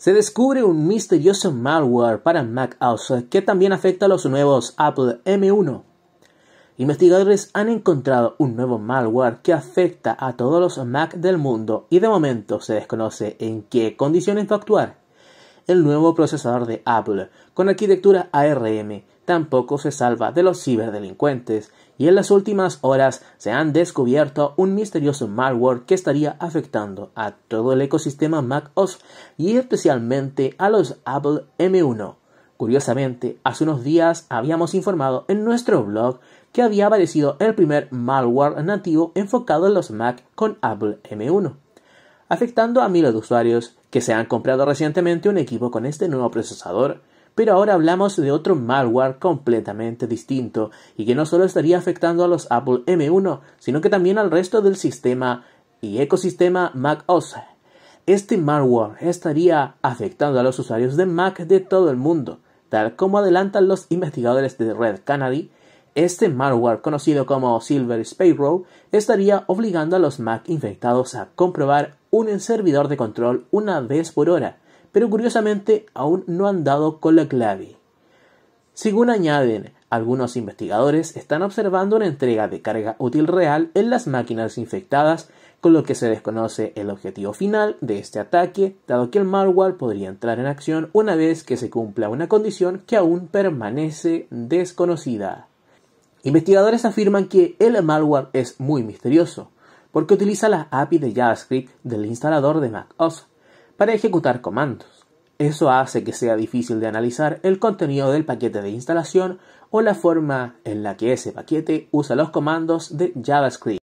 se descubre un misterioso malware para Mac OS que también afecta a los nuevos Apple M1. Investigadores han encontrado un nuevo malware que afecta a todos los Mac del mundo y de momento se desconoce en qué condiciones va a actuar. El nuevo procesador de Apple, con arquitectura ARM, tampoco se salva de los ciberdelincuentes y en las últimas horas se han descubierto un misterioso malware que estaría afectando a todo el ecosistema macOS y especialmente a los Apple M1. Curiosamente, hace unos días habíamos informado en nuestro blog que había aparecido el primer malware nativo enfocado en los Mac con Apple M1, afectando a miles de usuarios que se han comprado recientemente un equipo con este nuevo procesador pero ahora hablamos de otro malware completamente distinto y que no solo estaría afectando a los Apple M1, sino que también al resto del sistema y ecosistema Mac OS. Este malware estaría afectando a los usuarios de Mac de todo el mundo, tal como adelantan los investigadores de Red Canary. Este malware, conocido como Silver Sparrow, estaría obligando a los Mac infectados a comprobar un servidor de control una vez por hora, pero curiosamente aún no han dado con la clave. Según añaden, algunos investigadores están observando una entrega de carga útil real en las máquinas infectadas, con lo que se desconoce el objetivo final de este ataque, dado que el malware podría entrar en acción una vez que se cumpla una condición que aún permanece desconocida. Investigadores afirman que el malware es muy misterioso, porque utiliza la API de JavaScript del instalador de macOS para ejecutar comandos. Eso hace que sea difícil de analizar el contenido del paquete de instalación o la forma en la que ese paquete usa los comandos de JavaScript.